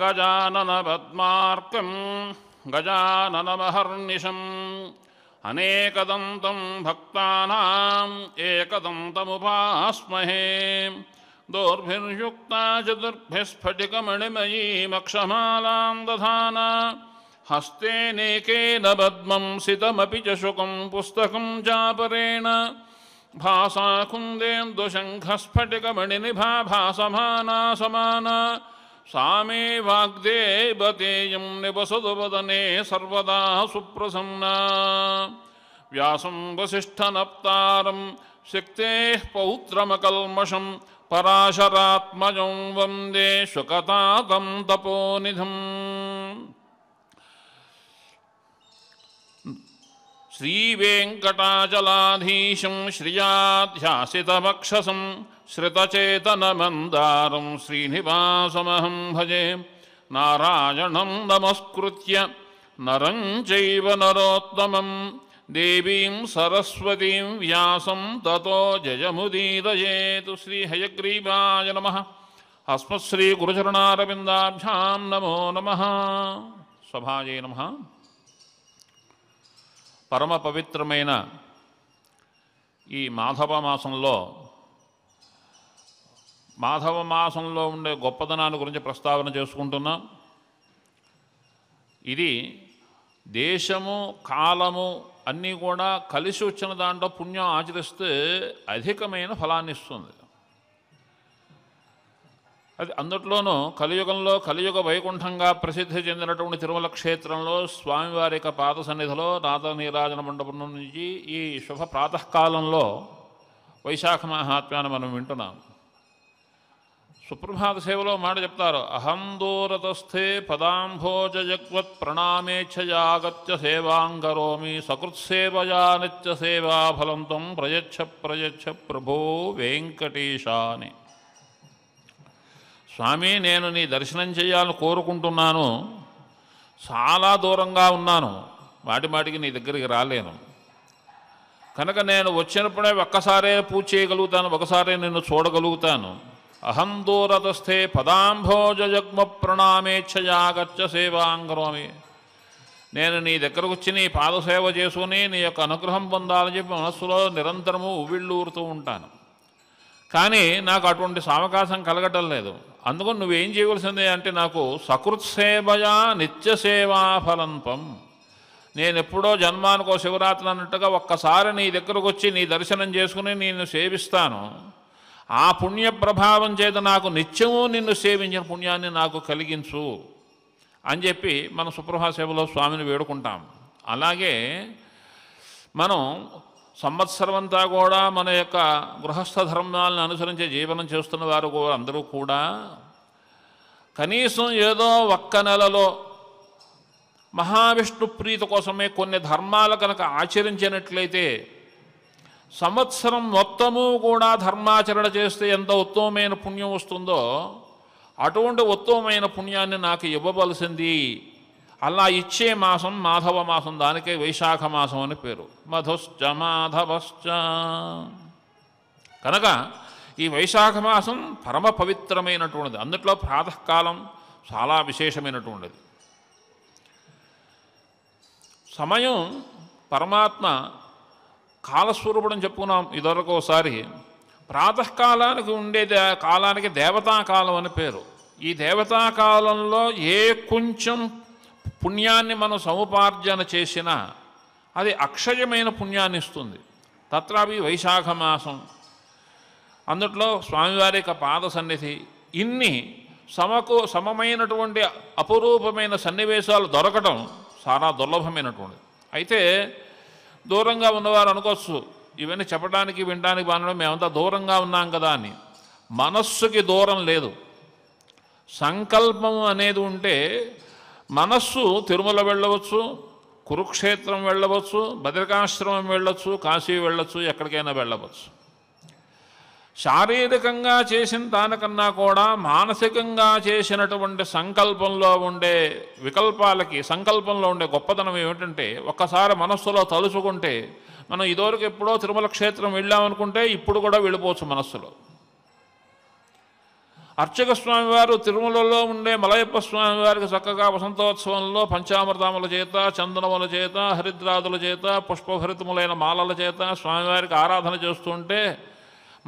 गजानन गजाननपद्मार्कं गजाननमहर्निशम् अनेकदन्तं भक्तानाम् एकदन्तमुपास्महे दोर्भिर्युक्ता चतुर्भिस्फटिकमणिमयीमक्षमालां दधान हस्ते नेकेन पद्मं सितमपि च शुकं पुस्तकं चापरेण भासा भासाकुन्देन्दुशङ्खस्फटिकमणिनिभा भासमाना समाना सामे वाग्दे बतेयं निवसदवदने सर्वदा सुप्रसन्ना व्यासं वसिष्ठनप्तारं शक्तेः पौत्रमकल्मषं पराशरात्मजं वन्दे शुकतातं तपोनिधम् श्रीवेङ्कटाचलाधीशं श्रियाध्यासितमक्षसं श्रितचेतनमन्दारं श्रीनिवासमहं भजे नारायणं नमस्कृत्य नरं चैव नरोत्तमं देवीं सरस्वतीं व्यासं ततो जयमुदीरयेतु श्रीहयग्रीवाय नमः अस्मत्श्रीगुरुचरणारविन्दाभ्यां नमो नमः स्वभाये नमः పరమ ఈ మాధవ మాసంలో మాధవ మాసంలో ఉండే గొప్పదనాన్ని గురించి ప్రస్తావన చేసుకుంటున్నాం ఇది దేశము కాలము అన్నీ కూడా కలిసి వచ్చిన దాంట్లో పుణ్యం ఆచరిస్తే అధికమైన ఫలాన్ని ఇస్తుంది అది అందుట్లోనూ కలియుగంలో కలియుగ వైకుంఠంగా ప్రసిద్ధి చెందినటువంటి తిరుమల క్షేత్రంలో స్వామివారి యొక్క పాద సన్నిధిలో నాద నీరాజన మండపం నుంచి ఈ శుభ ప్రాతకాలంలో వైశాఖ మహాత్మ్యాన్ని మనం వింటున్నాం సుప్రభాత సేవలో మాట చెప్తారు అహం దూరతస్థే పదాంభోజయగ్వత్ ప్రణామేచ్ఛయాగత్య సేవాంగరోమి సకృత్సేవయా నిత్య సేవా ఫలం తం ప్రయచ్చ ప్రయచ్చ ప్రభో వెంకటేశాని స్వామి నేను నీ దర్శనం చేయాలని కోరుకుంటున్నాను చాలా దూరంగా ఉన్నాను వాటి మాటికి నీ దగ్గరికి రాలేను కనుక నేను వచ్చినప్పుడే ఒక్కసారే పూజ చేయగలుగుతాను ఒకసారే నిన్ను చూడగలుగుతాను అహం దూరతస్థే పదాంభోజయగ్మ ప్రణామేచ్ఛయా గచ్చ సేవాంగరోమి నేను నీ దగ్గరకు వచ్చి నీ పాదసేవ చేసుకుని నీ యొక్క అనుగ్రహం పొందాలని చెప్పి మనస్సులో నిరంతరము ఉవిళ్ళూరుతూ ఉంటాను కానీ నాకు అటువంటి సావకాశం కలగటం లేదు అందుకని నువ్వేం చేయవలసిందే అంటే నాకు సకృత్సేవయా సేవా ఫలంపం నేను ఎప్పుడో జన్మానికో శివరాత్రి అన్నట్టుగా ఒక్కసారి నీ దగ్గరకు వచ్చి నీ దర్శనం చేసుకుని నేను సేవిస్తాను ఆ పుణ్య ప్రభావం చేత నాకు నిత్యము నిన్ను సేవించిన పుణ్యాన్ని నాకు కలిగించు అని చెప్పి మన సుప్రభా సేవలో స్వామిని వేడుకుంటాం అలాగే మనం సంవత్సరం అంతా కూడా మన యొక్క గృహస్థ ధర్మాలను అనుసరించే జీవనం చేస్తున్న వారు అందరూ కూడా కనీసం ఏదో ఒక్క నెలలో మహావిష్ణు ప్రీతి కోసమే కొన్ని ధర్మాలు కనుక ఆచరించినట్లయితే సంవత్సరం మొత్తము కూడా ధర్మాచరణ చేస్తే ఎంత ఉత్తమమైన పుణ్యం వస్తుందో అటువంటి ఉత్తమమైన పుణ్యాన్ని నాకు ఇవ్వవలసింది అలా ఇచ్చే మాసం మాధవ మాసం దానికే వైశాఖ మాసం అని పేరు మధుశ్చ మాధవశ్చ కనుక ఈ వైశాఖ మాసం పరమ పవిత్రమైనటువంటిది అందుట్లో ప్రాతకాలం చాలా విశేషమైనటువంటిది సమయం పరమాత్మ కాలస్వరూపుడు అని చెప్పుకున్నాం ఇదివరకు ఒకసారి ప్రాతకాలానికి దే కాలానికి దేవతాకాలం అని పేరు ఈ దేవతాకాలంలో ఏ కొంచెం పుణ్యాన్ని మనం సముపార్జన చేసినా అది అక్షయమైన పుణ్యాన్ని ఇస్తుంది తత్రాపి వైశాఖ మాసం అందుట్లో స్వామివారి యొక్క పాద సన్నిధి ఇన్ని సమకు సమమైనటువంటి అపురూపమైన సన్నివేశాలు దొరకడం చాలా దుర్లభమైనటువంటి అయితే దూరంగా ఉన్నవారు అనుకోవచ్చు ఇవన్నీ చెప్పడానికి వినడానికి బాగా మేమంతా దూరంగా ఉన్నాం కదా అని మనస్సుకి దూరం లేదు సంకల్పం అనేది ఉంటే మనస్సు తిరుమల వెళ్ళవచ్చు కురుక్షేత్రం వెళ్ళవచ్చు భద్రకాశ్రమం వెళ్ళవచ్చు కాశీ వెళ్ళవచ్చు ఎక్కడికైనా వెళ్ళవచ్చు శారీరకంగా చేసిన దానికన్నా కూడా మానసికంగా చేసినటువంటి సంకల్పంలో ఉండే వికల్పాలకి సంకల్పంలో ఉండే గొప్పతనం ఏమిటంటే ఒక్కసారి మనస్సులో తలుచుకుంటే మనం ఇదివరకు ఎప్పుడో తిరుమల క్షేత్రం వెళ్ళామనుకుంటే ఇప్పుడు కూడా వెళ్ళిపోవచ్చు మనస్సులో అర్చక స్వామివారు తిరుమలలో ఉండే మలయప్ప స్వామివారికి చక్కగా వసంతోత్సవంలో పంచామృతముల చేత చందనముల చేత హరిద్రాదుల చేత పుష్పభరితములైన మాలల చేత స్వామివారికి ఆరాధన చేస్తుంటే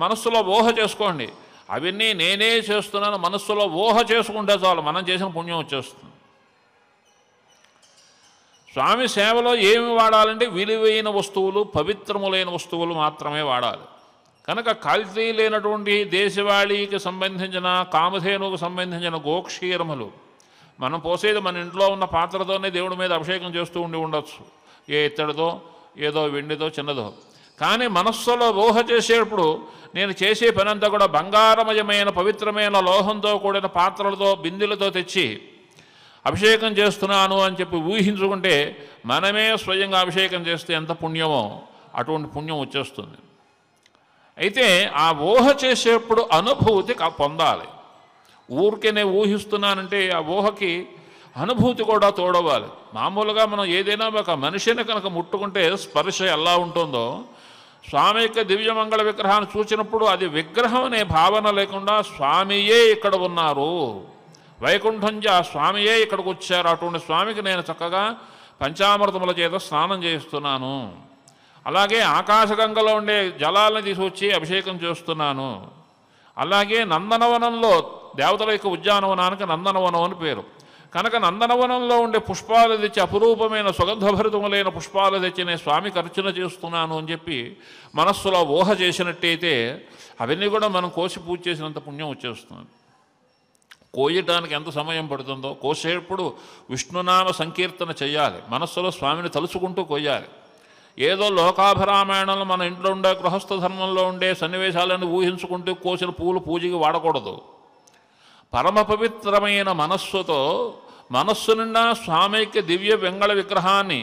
మనస్సులో ఊహ చేసుకోండి అవన్నీ నేనే చేస్తున్నాను మనస్సులో ఊహ చేసుకుంటే చాలు మనం చేసిన పుణ్యం వచ్చేస్తుంది స్వామి సేవలో ఏమి వాడాలంటే విలువైన వస్తువులు పవిత్రములైన వస్తువులు మాత్రమే వాడాలి కనుక కల్తీ లేనటువంటి దేశవాళీకి సంబంధించిన కామధేనువుకు సంబంధించిన గోక్షీరములు మనం పోసేది మన ఇంట్లో ఉన్న పాత్రతోనే దేవుడి మీద అభిషేకం చేస్తూ ఉండి ఉండొచ్చు ఏ ఇత్తడిదో ఏదో వెండిదో చిన్నదో కానీ మనస్సులో ఊహ చేసేటప్పుడు నేను చేసే పనంతా కూడా బంగారమయమైన పవిత్రమైన లోహంతో కూడిన పాత్రలతో బిందెలతో తెచ్చి అభిషేకం చేస్తున్నాను అని చెప్పి ఊహించుకుంటే మనమే స్వయంగా అభిషేకం చేస్తే ఎంత పుణ్యమో అటువంటి పుణ్యం వచ్చేస్తుంది అయితే ఆ ఊహ చేసేప్పుడు అనుభూతి పొందాలి నేను ఊహిస్తున్నానంటే ఆ ఊహకి అనుభూతి కూడా తోడవాలి మామూలుగా మనం ఏదైనా ఒక మనిషిని కనుక ముట్టుకుంటే స్పర్శ ఎలా ఉంటుందో స్వామి యొక్క దివ్యమంగళ విగ్రహాన్ని చూసినప్పుడు అది విగ్రహం అనే భావన లేకుండా స్వామియే ఇక్కడ ఉన్నారు వైకుంఠం ఆ స్వామియే ఇక్కడికి వచ్చారు అటువంటి స్వామికి నేను చక్కగా పంచామృతముల చేత స్నానం చేస్తున్నాను అలాగే ఆకాశగంగలో ఉండే జలాలను తీసుకొచ్చి అభిషేకం చేస్తున్నాను అలాగే నందనవనంలో దేవతల యొక్క ఉద్యానవనానికి నందనవనం అని పేరు కనుక నందనవనంలో ఉండే పుష్పాలు తెచ్చి అపురూపమైన సుగంధభరితములైన పుష్పాలు తెచ్చి నేను స్వామికి అర్చన చేస్తున్నాను అని చెప్పి మనస్సులో ఊహ చేసినట్టయితే అవన్నీ కూడా మనం కోసి పూజ చేసినంత పుణ్యం వచ్చేస్తుంది కోయటానికి ఎంత సమయం పడుతుందో కోసేటప్పుడు విష్ణునామ సంకీర్తన చేయాలి మనస్సులో స్వామిని తలుచుకుంటూ కోయాలి ఏదో లోకాభరామాయణంలో మన ఇంట్లో ఉండే గృహస్థ ధర్మంలో ఉండే సన్నివేశాలను ఊహించుకుంటూ కోసిన పూలు పూజకి వాడకూడదు పరమ పవిత్రమైన మనస్సుతో మనస్సు నిండా స్వామికి దివ్య వెంగళ విగ్రహాన్ని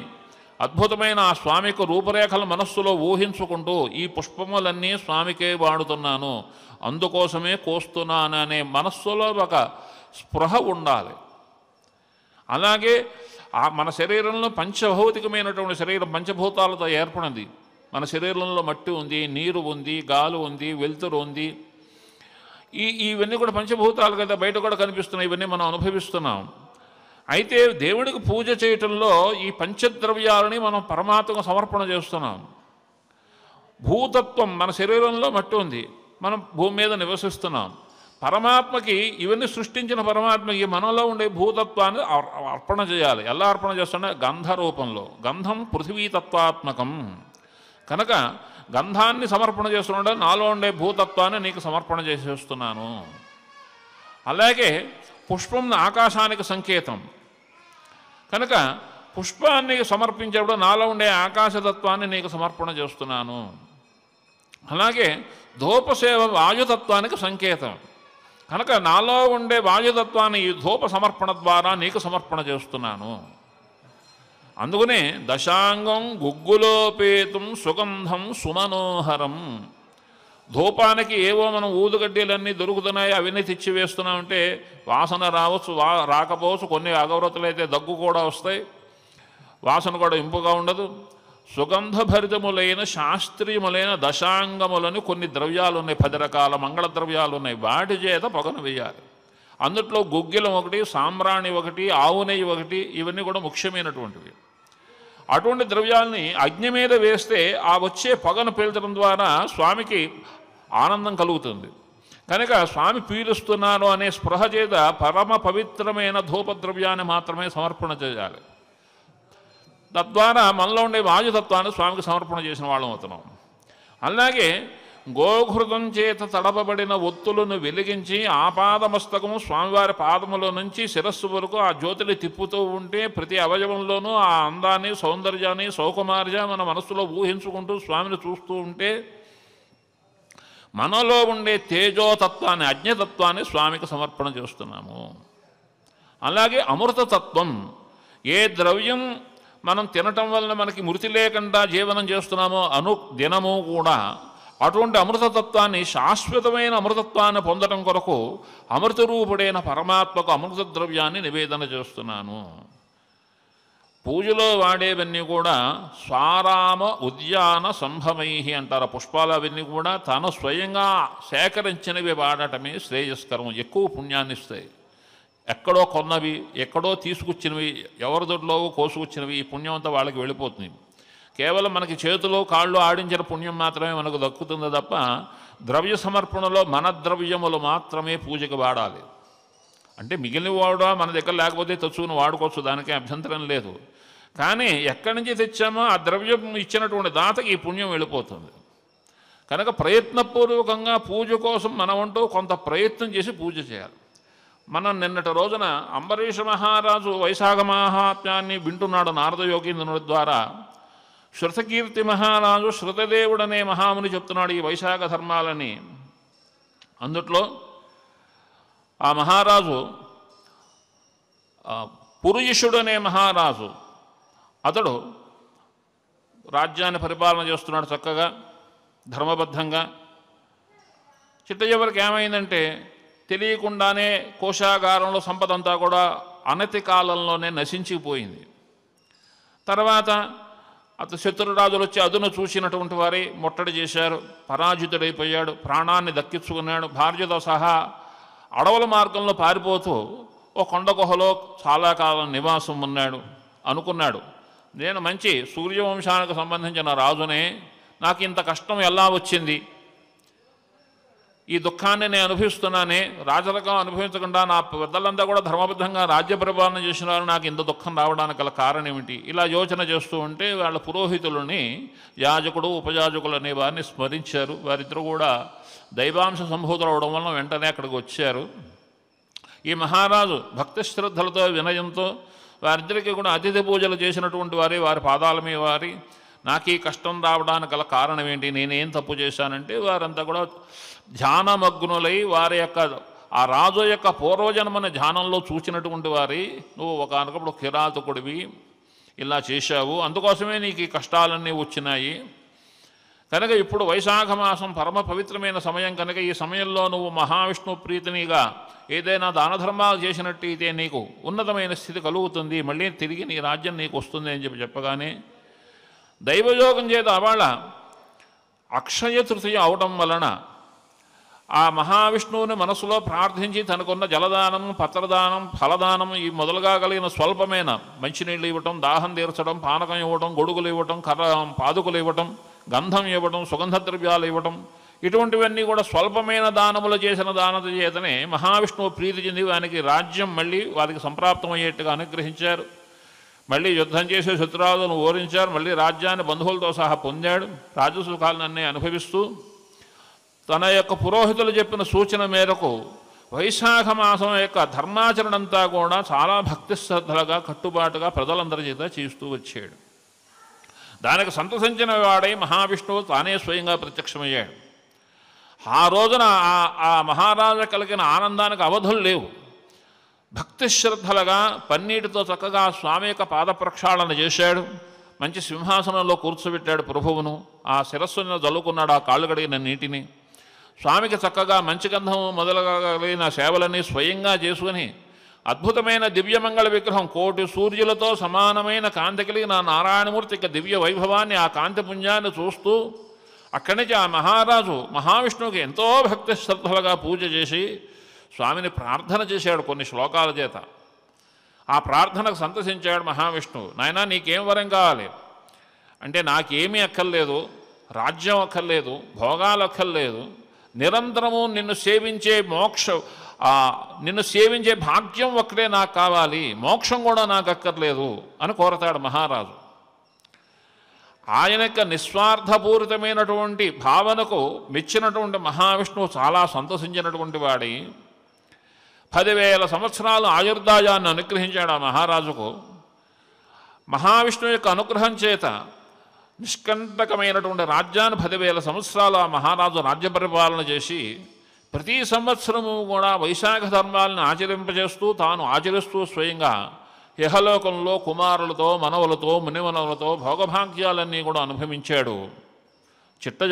అద్భుతమైన ఆ స్వామికి రూపరేఖలు మనస్సులో ఊహించుకుంటూ ఈ పుష్పములన్నీ స్వామికే వాడుతున్నాను అందుకోసమే కోస్తున్నాను అనే మనస్సులో ఒక స్పృహ ఉండాలి అలాగే ఆ మన శరీరంలో పంచభౌతికమైనటువంటి శరీరం పంచభూతాలతో ఏర్పడింది మన శరీరంలో మట్టి ఉంది నీరు ఉంది గాలు ఉంది వెలుతురు ఉంది ఈ ఇవన్నీ కూడా పంచభూతాలు కదా బయట కూడా కనిపిస్తున్నాయి ఇవన్నీ మనం అనుభవిస్తున్నాం అయితే దేవుడికి పూజ చేయటంలో ఈ పంచద్రవ్యాలని మనం పరమాత్మకు సమర్పణ చేస్తున్నాం భూతత్వం మన శరీరంలో మట్టి ఉంది మనం భూమి మీద నివసిస్తున్నాం పరమాత్మకి ఇవన్నీ సృష్టించిన పరమాత్మకి మనలో ఉండే భూతత్వాన్ని అర్పణ చేయాలి ఎలా అర్పణ చేస్తుండే గంధ రూపంలో గంధం పృథివీతత్వాత్మకం కనుక గంధాన్ని సమర్పణ చేస్తుండే నాలో ఉండే భూతత్వాన్ని నీకు సమర్పణ చేసేస్తున్నాను అలాగే పుష్పం ఆకాశానికి సంకేతం కనుక పుష్పాన్ని సమర్పించేప్పుడు నాలో ఉండే ఆకాశతత్వాన్ని నీకు సమర్పణ చేస్తున్నాను అలాగే ధూపసేవ వాయుతత్వానికి సంకేతం కనుక నాలో ఉండే వాయుతత్వాన్ని ఈ ధూప సమర్పణ ద్వారా నీకు సమర్పణ చేస్తున్నాను అందుకనే దశాంగం గుగ్గులోపేతం సుగంధం సుమనోహరం ధూపానికి ఏవో మనం ఊదుగడ్డీలన్నీ దొరుకుతున్నాయి అవన్నీ తెచ్చి వేస్తున్నామంటే వాసన రావచ్చు వా రాకపోవచ్చు కొన్ని అయితే దగ్గు కూడా వస్తాయి వాసన కూడా ఇంపుగా ఉండదు సుగంధభరితములైన శాస్త్రీయములైన దశాంగములని కొన్ని ద్రవ్యాలు ఉన్నాయి పది రకాల మంగళ ద్రవ్యాలు ఉన్నాయి వాటి చేత పొగను వేయాలి అందుట్లో గుగ్గిలం ఒకటి సామ్రాణి ఒకటి ఆవు నెయ్యి ఒకటి ఇవన్నీ కూడా ముఖ్యమైనటువంటివి అటువంటి ద్రవ్యాల్ని అగ్ని మీద వేస్తే ఆ వచ్చే పొగను పీల్చడం ద్వారా స్వామికి ఆనందం కలుగుతుంది కనుక స్వామి పీలుస్తున్నాను అనే స్పృహ చేత పరమ పవిత్రమైన ధూపద్రవ్యాన్ని మాత్రమే సమర్పణ చేయాలి తద్వారా మనలో ఉండే వాయుతత్వాన్ని స్వామికి సమర్పణ చేసిన వాళ్ళం అవుతున్నాం అలాగే గోఘృతం చేత తడపబడిన ఒత్తులను వెలిగించి ఆ పాదమస్తకము స్వామివారి పాదములో నుంచి శిరస్సు వరకు ఆ జ్యోతిని తిప్పుతూ ఉంటే ప్రతి అవయవంలోనూ ఆ అందాన్ని సౌందర్యాన్ని సౌకుమార్య మన మనసులో ఊహించుకుంటూ స్వామిని చూస్తూ ఉంటే మనలో ఉండే తేజోతత్వాన్ని అజ్ఞతత్వాన్ని స్వామికి సమర్పణ చేస్తున్నాము అలాగే అమృతతత్వం ఏ ద్రవ్యం మనం తినటం వలన మనకి మృతి లేకుండా జీవనం చేస్తున్నామో అను దినము కూడా అటువంటి అమృతతత్వాన్ని శాశ్వతమైన అమృతత్వాన్ని పొందటం కొరకు అమృతరూపుడైన పరమాత్మకు అమృత ద్రవ్యాన్ని నివేదన చేస్తున్నాను పూజలో వాడేవన్నీ కూడా స్వారామ ఉద్యాన సంభమైహి అంటారు పుష్పాలు అవన్నీ కూడా తాను స్వయంగా సేకరించినవి వాడటమే శ్రేయస్కరం ఎక్కువ పుణ్యాన్ని ఇస్తాయి ఎక్కడో కొన్నవి ఎక్కడో తీసుకొచ్చినవి ఎవరి దొడ్లో కోసుకొచ్చినవి ఈ పుణ్యం అంతా వాళ్ళకి వెళ్ళిపోతుంది కేవలం మనకి చేతులు కాళ్ళు ఆడించిన పుణ్యం మాత్రమే మనకు దక్కుతుంది తప్ప ద్రవ్య సమర్పణలో మన ద్రవ్యములు మాత్రమే పూజకు వాడాలి అంటే మిగిలిన వాడా మన దగ్గర లేకపోతే తెచ్చుకుని వాడుకోవచ్చు దానికే అభ్యంతరం లేదు కానీ ఎక్కడి నుంచి తెచ్చామో ఆ ద్రవ్యం ఇచ్చినటువంటి దాతకి ఈ పుణ్యం వెళ్ళిపోతుంది కనుక ప్రయత్నపూర్వకంగా పూజ కోసం మనమంటూ కొంత ప్రయత్నం చేసి పూజ చేయాలి మనం నిన్నటి రోజున అంబరీష మహారాజు వైశాఖ మహాత్మ్యాన్ని వింటున్నాడు నారద యోగీంద్రుడి ద్వారా శృతకీర్తి మహారాజు శృతదేవుడనే మహాముని చెప్తున్నాడు ఈ వైశాఖ ధర్మాలని అందుట్లో ఆ మహారాజు పురుయుషుడు అనే మహారాజు అతడు రాజ్యాన్ని పరిపాలన చేస్తున్నాడు చక్కగా ధర్మబద్ధంగా చిట్ట ఏమైందంటే తెలియకుండానే కోశాగారంలో సంపద అంతా కూడా అనతి కాలంలోనే నశించిపోయింది తర్వాత అతను శత్రురాజులు వచ్చి అదును చూసినటువంటి వారి ముట్టడి చేశారు పరాజితుడైపోయాడు ప్రాణాన్ని దక్కించుకున్నాడు భార్యతో సహా అడవుల మార్గంలో పారిపోతూ ఓ కొండ గుహలో చాలా కాలం నివాసం ఉన్నాడు అనుకున్నాడు నేను మంచి సూర్యవంశానికి సంబంధించిన రాజునే నాకు ఇంత కష్టం ఎలా వచ్చింది ఈ దుఃఖాన్ని నేను అనుభవిస్తున్నానే రాజరకం అనుభవించకుండా నా పెద్దలంతా కూడా ధర్మబద్ధంగా రాజ్య పరిపాలన చేసిన వారు నాకు ఇంత దుఃఖం రావడానికి గల కారణం ఏమిటి ఇలా యోచన చేస్తూ ఉంటే వాళ్ళ పురోహితులని యాజకుడు ఉపయాజకులు అనే వారిని స్మరించారు వారిద్దరు కూడా దైవాంశ సంభూతులు అవడం వలన వెంటనే అక్కడికి వచ్చారు ఈ మహారాజు భక్తి శ్రద్ధలతో వినయంతో వారిద్దరికీ కూడా అతిథి పూజలు చేసినటువంటి వారి వారి పాదాల మీద వారి నాకు ఈ కష్టం రావడానికి గల కారణం ఏంటి నేనేం తప్పు చేశానంటే వారంతా కూడా ధ్యానమగ్నులై వారి యొక్క ఆ రాజు యొక్క పూర్వజన్మన ధ్యానంలో చూసినటువంటి వారి నువ్వు ఒకనకప్పుడు కిరాతకుడివి ఇలా చేశావు అందుకోసమే నీకు ఈ కష్టాలన్నీ వచ్చినాయి కనుక ఇప్పుడు వైశాఖ మాసం పరమ పవిత్రమైన సమయం కనుక ఈ సమయంలో నువ్వు మహావిష్ణు ప్రీతినిగా ఏదైనా దాన ధర్మాలు చేసినట్టు అయితే నీకు ఉన్నతమైన స్థితి కలుగుతుంది మళ్ళీ తిరిగి నీ రాజ్యం నీకు వస్తుంది అని చెప్పి చెప్పగానే దైవయోగం చేత అవాళ అక్షయ తృతీయ అవటం వలన ఆ మహావిష్ణువుని మనసులో ప్రార్థించి తనకున్న జలదానం పత్రదానం ఫలదానం ఈ మొదలుగా కలిగిన స్వల్పమైన మంచినీళ్ళు ఇవ్వటం దాహం తీర్చడం పానకం ఇవ్వటం గొడుగులు ఇవ్వటం కర్ర పాదుకులు ఇవ్వటం గంధం ఇవ్వటం సుగంధ ద్రవ్యాలు ఇవ్వటం ఇటువంటివన్నీ కూడా స్వల్పమైన దానములు చేసిన దానత చేతనే మహావిష్ణువు ప్రీతి చెంది వానికి రాజ్యం మళ్ళీ వారికి సంప్రాప్తమయ్యేట్టుగా అనుగ్రహించారు మళ్ళీ యుద్ధం చేసి శత్రురాజును ఓరించారు మళ్ళీ రాజ్యాన్ని బంధువులతో సహా పొందాడు రాజసుఖాలన్నీ అనుభవిస్తూ తన యొక్క పురోహితులు చెప్పిన సూచన మేరకు వైశాఖ మాసం యొక్క ధర్మాచరణంతా కూడా చాలా భక్తి శ్రద్ధలుగా కట్టుబాటుగా ప్రజలందరి చేత చేస్తూ వచ్చాడు దానికి సంతసించిన వాడై మహావిష్ణువు తానే స్వయంగా ప్రత్యక్షమయ్యాడు ఆ రోజున ఆ మహారాజు కలిగిన ఆనందానికి అవధులు లేవు శ్రద్ధలుగా పన్నీటితో చక్కగా స్వామి యొక్క పాద ప్రక్షాళన చేశాడు మంచి సింహాసనంలో కూర్చోబెట్టాడు ప్రభువును ఆ శిరస్సును జల్లుకున్నాడు ఆ కాళ్ళు కడిగిన నీటిని స్వామికి చక్కగా మంచి గంధం మొదలగలిగిన సేవలని స్వయంగా చేసుకుని అద్భుతమైన దివ్యమంగళ విగ్రహం కోటి సూర్యులతో సమానమైన కాంతి కలిగిన నారాయణమూర్తి యొక్క దివ్య వైభవాన్ని ఆ కాంతి పుంజాన్ని చూస్తూ అక్కడి నుంచి ఆ మహారాజు మహావిష్ణువుకి ఎంతో భక్తి శ్రద్ధలుగా పూజ చేసి స్వామిని ప్రార్థన చేశాడు కొన్ని శ్లోకాల చేత ఆ ప్రార్థనకు సంతసించాడు మహావిష్ణువు నాయన నీకేం వరం కావాలి అంటే నాకేమీ అక్కర్లేదు రాజ్యం అక్కర్లేదు భోగాలు అక్కర్లేదు నిరంతరము నిన్ను సేవించే మోక్ష నిన్ను సేవించే భాగ్యం ఒక్కడే నాకు కావాలి మోక్షం కూడా నాకు అక్కర్లేదు అని కోరతాడు మహారాజు ఆయన యొక్క నిస్వార్థపూరితమైనటువంటి భావనకు మెచ్చినటువంటి మహావిష్ణువు చాలా సంతోషించినటువంటి వాడి పదివేల సంవత్సరాలు ఆయుర్దాయాన్ని అనుగ్రహించాడు ఆ మహారాజుకు మహావిష్ణువు యొక్క అనుగ్రహం చేత నిష్కంటకమైనటువంటి రాజ్యాన్ని పదివేల సంవత్సరాలు ఆ మహారాజు రాజ్య పరిపాలన చేసి ప్రతి సంవత్సరము కూడా వైశాఖ ధర్మాలను ఆచరింపజేస్తూ తాను ఆచరిస్తూ స్వయంగా ఇహలోకంలో కుమారులతో మనవలతో మునివనవులతో భోగభాగ్యాలన్నీ కూడా అనుభవించాడు చిట్ట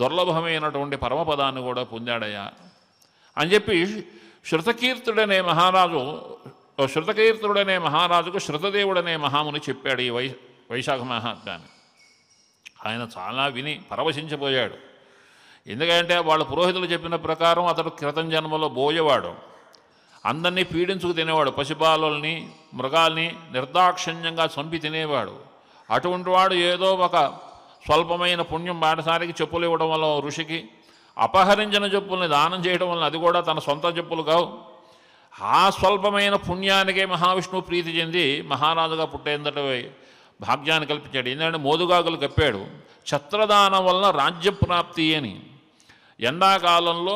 దుర్లభమైనటువంటి పరమపదాన్ని కూడా పొందాడయ్యా అని చెప్పి శృతకీర్తుడనే మహారాజు శృతకీర్తుడనే మహారాజుకు శృతదేవుడనే మహాముని చెప్పాడు ఈ వై వైశాఖ మహాత్మ్యాన్ని ఆయన చాలా విని పరవశించిపోయాడు ఎందుకంటే వాళ్ళ పురోహితులు చెప్పిన ప్రకారం అతడు క్రితం జన్మలో బోయేవాడు అందరినీ పీడించుకు తినేవాడు పశుపాలని మృగాల్ని నిర్దాక్షిణ్యంగా చంపి తినేవాడు అటువంటి వాడు ఏదో ఒక స్వల్పమైన పుణ్యం బాటసారికి చెప్పులు ఇవ్వడం వల్ల ఋషికి అపహరించిన చెప్పుల్ని దానం చేయడం వలన అది కూడా తన సొంత చెప్పులు కావు ఆ స్వల్పమైన పుణ్యానికే మహావిష్ణువు ప్రీతి చెంది మహారాజుగా పుట్టేందట భాగ్యాన్ని కల్పించాడు ఎందుకంటే మోదుగాకులు కప్పాడు ఛత్రదానం వలన ప్రాప్తి అని ఎండాకాలంలో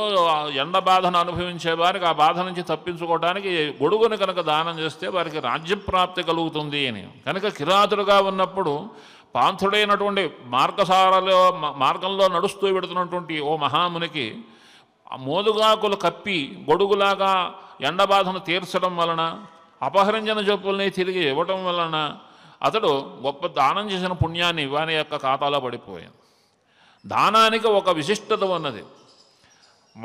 ఎండ బాధను అనుభవించే వారికి ఆ బాధ నుంచి తప్పించుకోవడానికి గొడుగును కనుక దానం చేస్తే వారికి రాజ్యప్రాప్తి కలుగుతుంది అని కనుక కిరాతుడుగా ఉన్నప్పుడు పాంథుడైనటువంటి మార్గసారలో మార్గంలో నడుస్తూ పెడుతున్నటువంటి ఓ మహామునికి మోదుగాకులు కప్పి గొడుగులాగా ఎండబాధను తీర్చడం వలన అపహరించిన జబ్బుల్ని తిరిగి ఇవ్వటం వలన అతడు గొప్ప దానం చేసిన పుణ్యాన్ని వాని యొక్క ఖాతాలో పడిపోయాను దానానికి ఒక విశిష్టత ఉన్నది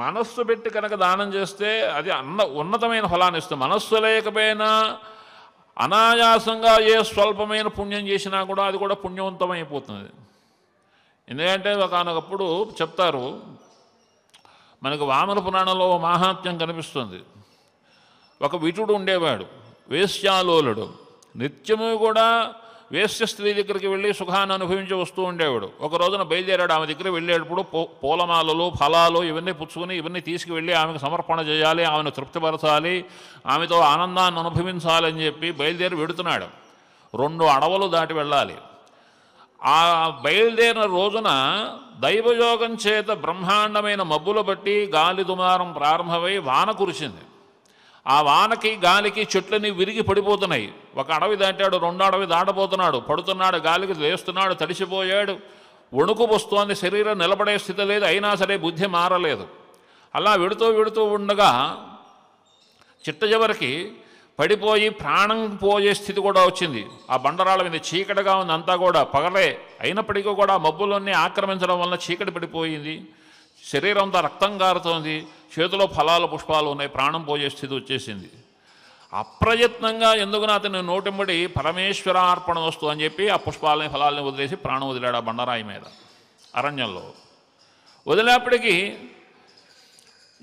మనస్సు పెట్టి కనుక దానం చేస్తే అది అన్న ఉన్నతమైన ఫలాన్ని ఇస్తుంది మనస్సు లేకపోయినా అనాయాసంగా ఏ స్వల్పమైన పుణ్యం చేసినా కూడా అది కూడా పుణ్యవంతం అయిపోతుంది ఎందుకంటే ఒకనొకప్పుడు చెప్తారు మనకు వామన పురాణంలో మాహాత్మ్యం కనిపిస్తుంది ఒక విటుడు ఉండేవాడు వేశ్యాలోలుడు నిత్యము కూడా వేశ్య స్త్రీ దగ్గరికి వెళ్ళి సుఖాన్ని అనుభవించి వస్తూ ఉండేవాడు ఒక రోజున బయలుదేరాడు ఆమె దగ్గర వెళ్ళేటప్పుడు పూలమాలలు ఫలాలు ఇవన్నీ పుచ్చుకుని ఇవన్నీ తీసుకువెళ్ళి ఆమెకు సమర్పణ చేయాలి ఆమెను తృప్తిపరచాలి ఆమెతో ఆనందాన్ని అనుభవించాలి అని చెప్పి బయలుదేరి వెడుతున్నాడు రెండు అడవులు దాటి వెళ్ళాలి ఆ బయలుదేరిన రోజున దైవయోగం చేత బ్రహ్మాండమైన మబ్బులు బట్టి గాలి దుమారం ప్రారంభమై వాన కురిసింది ఆ వానకి గాలికి చెట్లని విరిగి పడిపోతున్నాయి ఒక అడవి దాటాడు రెండు అడవి దాటబోతున్నాడు పడుతున్నాడు గాలికి లేస్తున్నాడు తడిసిపోయాడు వణుకు వస్తోంది శరీరం నిలబడే స్థితి లేదు అయినా సరే బుద్ధి మారలేదు అలా విడుతూ విడుతూ ఉండగా చిట్ట చివరికి పడిపోయి ప్రాణం పోయే స్థితి కూడా వచ్చింది ఆ బండరాళ్ళ మీద చీకటిగా ఉంది అంతా కూడా పగలే అయినప్పటికీ కూడా మబ్బులన్నీ ఆక్రమించడం వల్ల చీకటి పడిపోయింది శరీరం అంతా రక్తం కారుతోంది చేతిలో ఫలాలు పుష్పాలు ఉన్నాయి ప్రాణం పోయే స్థితి వచ్చేసింది అప్రయత్నంగా ఎందుకున అతని నోటింబడి పరమేశ్వరార్పణ వస్తు అని చెప్పి ఆ పుష్పాలని ఫలాలని వదిలేసి ప్రాణం వదిలాడు ఆ బండరాయి మీద అరణ్యంలో వదిలేప్పటికీ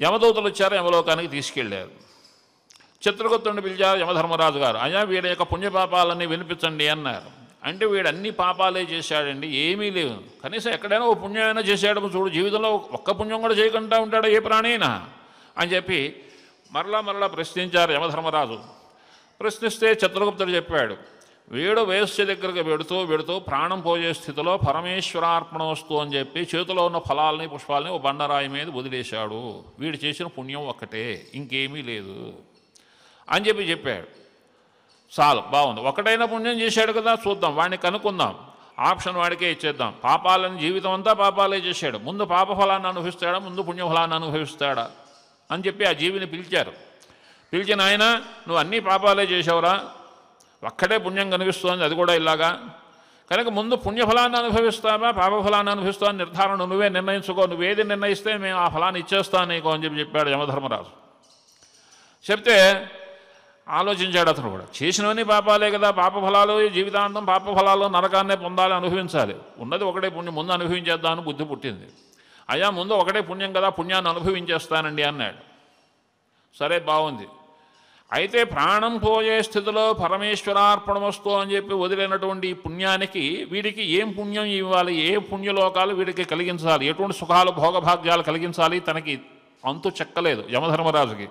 యమదూతలు వచ్చారు యమలోకానికి తీసుకెళ్ళారు చిత్రగుప్తుని పిలిచారు యమధర్మరాజు గారు అయ్యా వీడి యొక్క పుణ్యపాపాలన్నీ వినిపించండి అన్నారు అంటే వీడు అన్ని పాపాలే చేశాడండి ఏమీ లేవు కనీసం ఎక్కడైనా ఓ పుణ్యమైనా చేశాడము చూడు జీవితంలో ఒక్క పుణ్యం కూడా చేయకుండా ఉంటాడు ఏ ప్రాణైనా అని చెప్పి మరలా మరలా ప్రశ్నించారు యమధర్మరాజు ప్రశ్నిస్తే చతుర్గుప్తుడు చెప్పాడు వీడు వేస్య దగ్గరికి వెడుతూ వెడుతూ ప్రాణం పోయే స్థితిలో పరమేశ్వరార్పణవస్తు అని చెప్పి చేతిలో ఉన్న ఫలాలని పుష్పాలని ఓ బండరాయి మీద వదిలేశాడు వీడు చేసిన పుణ్యం ఒక్కటే ఇంకేమీ లేదు అని చెప్పి చెప్పాడు చాలు బాగుంది ఒకటైనా పుణ్యం చేశాడు కదా చూద్దాం వాడిని కనుక్కుందాం ఆప్షన్ వాడికే ఇచ్చేద్దాం పాపాలని జీవితం అంతా పాపాలే చేశాడు ముందు పాపఫలాన్ని అనుభవిస్తాడా ముందు పుణ్యఫలాన్ని అనుభవిస్తాడా అని చెప్పి ఆ జీవిని పిలిచారు పిలిచిన ఆయన నువ్వు అన్నీ పాపాలే చేసావురా ఒక్కడే పుణ్యం కనిపిస్తోంది అది కూడా ఇలాగా కనుక ముందు పుణ్యఫలాన్ని అనుభవిస్తావా పాపఫలాన్ని అనుభవిస్తావా నిర్ధారణ నువ్వే నిర్ణయించుకో నువ్వేది నిర్ణయిస్తే మేము ఆ ఫలాన్ని ఇచ్చేస్తాను నీకు అని చెప్పి చెప్పాడు యమధర్మరాజు చెప్తే ఆలోచించాడు అతను కూడా చేసినవన్నీ పాపాలే కదా పాపఫలాలు జీవితాంతం పాపఫలాలు నరకాన్నే పొందాలి అనుభవించాలి ఉన్నది ఒకటే పుణ్యం ముందు అనుభవించేద్దామని బుద్ధి పుట్టింది అయ్యా ముందు ఒకటే పుణ్యం కదా పుణ్యాన్ని అనుభవించేస్తానండి అన్నాడు సరే బాగుంది అయితే ప్రాణం పోయే స్థితిలో పరమేశ్వరార్పణమస్తు అని చెప్పి వదిలినటువంటి ఈ పుణ్యానికి వీడికి ఏం పుణ్యం ఇవ్వాలి ఏ పుణ్యలోకాలు వీడికి కలిగించాలి ఎటువంటి సుఖాలు భోగభాగ్యాలు కలిగించాలి తనకి అంతు చెక్కలేదు యమధర్మరాజుకి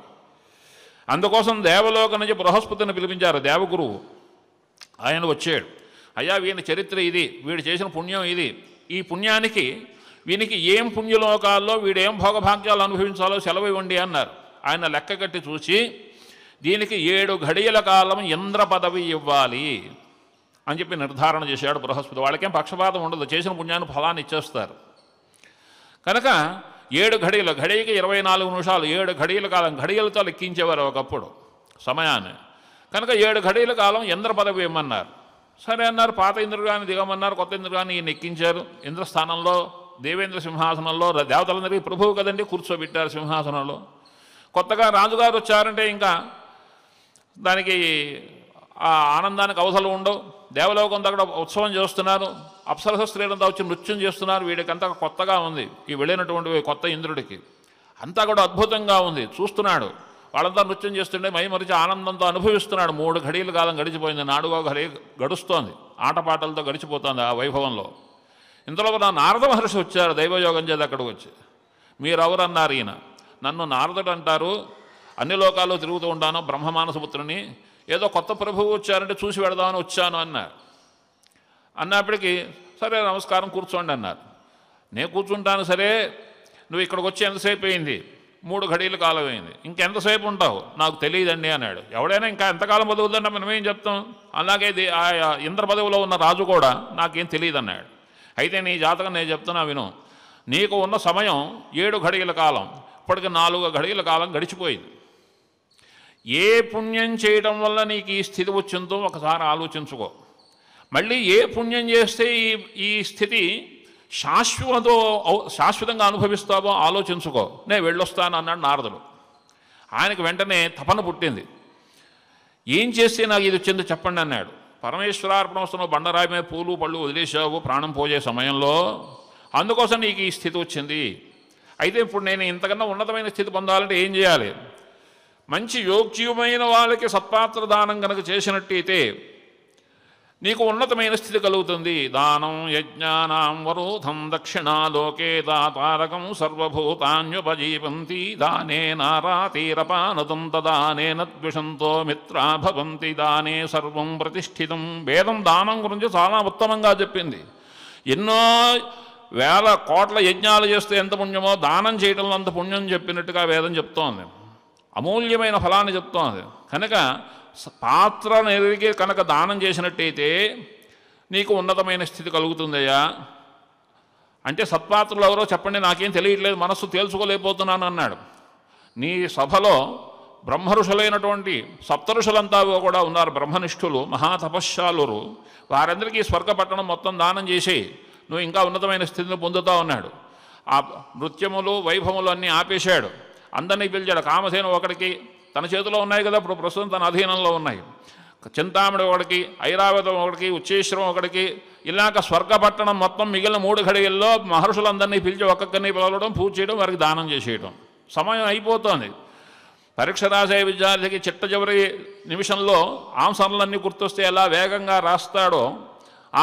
అందుకోసం దేవలోక నుంచి బృహస్పతిని పిలిపించారు దేవగురువు ఆయన వచ్చాడు అయ్యా వీని చరిత్ర ఇది వీడు చేసిన పుణ్యం ఇది ఈ పుణ్యానికి వీనికి ఏం పుణ్యలోకాల్లో వీడేం భోగభాగ్యాలు అనుభవించాలో సెలవు ఇవ్వండి అన్నారు ఆయన లెక్క కట్టి చూసి దీనికి ఏడు ఘడియల కాలం ఇంద్ర పదవి ఇవ్వాలి అని చెప్పి నిర్ధారణ చేశాడు బృహస్పతి వాళ్ళకేం పక్షపాతం ఉండదు చేసిన పుణ్యాన్ని ఫలాన్ని ఇచ్చేస్తారు కనుక ఏడు ఘడీలు ఘడీకి ఇరవై నాలుగు నిమిషాలు ఏడు ఘడీల కాలం ఘడియలతో లెక్కించేవారు ఒకప్పుడు సమయాన్ని కనుక ఏడు ఘడీల కాలం ఇంద్ర పదవి ఇమ్మన్నారు సరే అన్నారు పాత ఇంద్రుగాని దిగమన్నారు కొత్త ఇంద్రుడిగాని ఈయన ఎక్కించారు ఇంద్రస్థానంలో దేవేంద్ర సింహాసనంలో దేవతలందరికీ ప్రభువు కదండి కూర్చోబెట్టారు సింహాసనంలో కొత్తగా రాజుగారు వచ్చారంటే ఇంకా దానికి ఆ ఆనందానికి అవసరం ఉండవు దేవలోకం దగ్గర ఉత్సవం చేస్తున్నారు అప్సరస స్త్రీలంతా వచ్చి నృత్యం చేస్తున్నారు అంతా కొత్తగా ఉంది ఈ వెళ్ళినటువంటి కొత్త ఇంద్రుడికి అంతా కూడా అద్భుతంగా ఉంది చూస్తున్నాడు వాళ్ళంతా నృత్యం చేస్తుంటే మైమరిచి ఆనందంతో అనుభవిస్తున్నాడు మూడు ఘడీలు కాలం గడిచిపోయింది నాడుగో ఘడి గడుస్తోంది ఆటపాటలతో గడిచిపోతుంది ఆ వైభవంలో ఇంతలో నా నారద మహర్షి వచ్చారు దైవయోగం చేత అక్కడికి వచ్చి మీరెవరు అన్నారు ఈయన నన్ను నారదుడు అంటారు అన్ని లోకాల్లో తిరుగుతూ ఉంటాను బ్రహ్మమానసపుత్రుని ఏదో కొత్త ప్రభువు వచ్చారంటే చూసి వెడదామని వచ్చాను అన్నారు అన్నప్పటికీ సరే నమస్కారం కూర్చోండి అన్నారు నేను కూర్చుంటాను సరే నువ్వు ఇక్కడికి వచ్చి ఎంతసేపు అయింది మూడు ఘడీలు అయింది ఇంకెంతసేపు ఉంటావు నాకు తెలియదండి అన్నాడు ఎవడైనా ఇంకా ఎంతకాలం బతుకుతుందంటే మనమేం చెప్తాం అలాగే ఇంద్ర పదవిలో ఉన్న రాజు కూడా నాకేం తెలియదు అన్నాడు అయితే నీ జాతకం నేను చెప్తున్నా విను నీకు ఉన్న సమయం ఏడు ఘడియల కాలం ఇప్పటికి నాలుగు ఘడియల కాలం గడిచిపోయింది ఏ పుణ్యం చేయడం వల్ల నీకు ఈ స్థితి వచ్చిందో ఒకసారి ఆలోచించుకో మళ్ళీ ఏ పుణ్యం చేస్తే ఈ ఈ స్థితి శాశ్వతో శాశ్వతంగా అనుభవిస్తావో ఆలోచించుకో నే వెళ్ళొస్తాను అన్నాడు నారదుడు ఆయనకు వెంటనే తపన పుట్టింది ఏం చేస్తే నాకు ఇది వచ్చిందో చెప్పండి అన్నాడు వస్తున్న బండరాయమే పూలు పళ్ళు వదిలేసావు ప్రాణం పోయే సమయంలో అందుకోసం నీకు ఈ స్థితి వచ్చింది అయితే ఇప్పుడు నేను ఇంతకన్నా ఉన్నతమైన స్థితి పొందాలంటే ఏం చేయాలి మంచి యోగ్యమైన వాళ్ళకి సత్పాత్ర దానం కనుక చేసినట్టయితే నీకు ఉన్నతమైన స్థితి కలుగుతుంది దానం యజ్ఞానాం వరోధం దా దాతారకం సర్వభూతాన్యుపజీవంతి దానే నారాతీరపానదం తదానేన ద్విషంతో మిత్రా భవంతి దానే సర్వం ప్రతిష్ఠితం వేదం దానం గురించి చాలా ఉత్తమంగా చెప్పింది ఎన్నో వేల కోట్ల యజ్ఞాలు చేస్తే ఎంత పుణ్యమో దానం చేయటంలో అంత పుణ్యం చెప్పినట్టుగా వేదం చెప్తోంది అమూల్యమైన ఫలాన్ని చెప్తోంది కనుక పాత్ర ఎరిగే కనుక దానం చేసినట్టయితే నీకు ఉన్నతమైన స్థితి కలుగుతుందయ్యా అంటే సత్పాత్రులు ఎవరో చెప్పండి నాకేం తెలియట్లేదు మనస్సు తేల్చుకోలేకపోతున్నాను అన్నాడు నీ సభలో బ్రహ్మఋషులైనటువంటి సప్తఋషులంతా కూడా ఉన్నారు బ్రహ్మనిష్ఠులు మహాతపశ్శాలురు వారందరికీ స్వర్గపట్టణం మొత్తం దానం చేసి నువ్వు ఇంకా ఉన్నతమైన స్థితిని పొందుతా ఉన్నాడు ఆ నృత్యములు వైభవములు అన్నీ ఆపేశాడు అందరినీ పిలిచాడు కామసేన ఒకడికి తన చేతిలో ఉన్నాయి కదా ఇప్పుడు ప్రస్తుతం తన అధీనంలో ఉన్నాయి చింతామణి ఒకడికి ఐరావతం ఒకడికి ఉచ్చేశ్వరం ఒకడికి ఇలాగ స్వర్గపట్టణం మొత్తం మిగిలిన మూడు ఘడియల్లో మహర్షులందరినీ పిలిచి ఒక్కొక్కరిని పిలవడం పూజ చేయడం వారికి దానం చేసేయడం సమయం అయిపోతుంది పరీక్ష రాసే విద్యార్థికి చిట్ట చివరి నిమిషంలో ఆంసర్లన్నీ గుర్తొస్తే ఎలా వేగంగా రాస్తాడో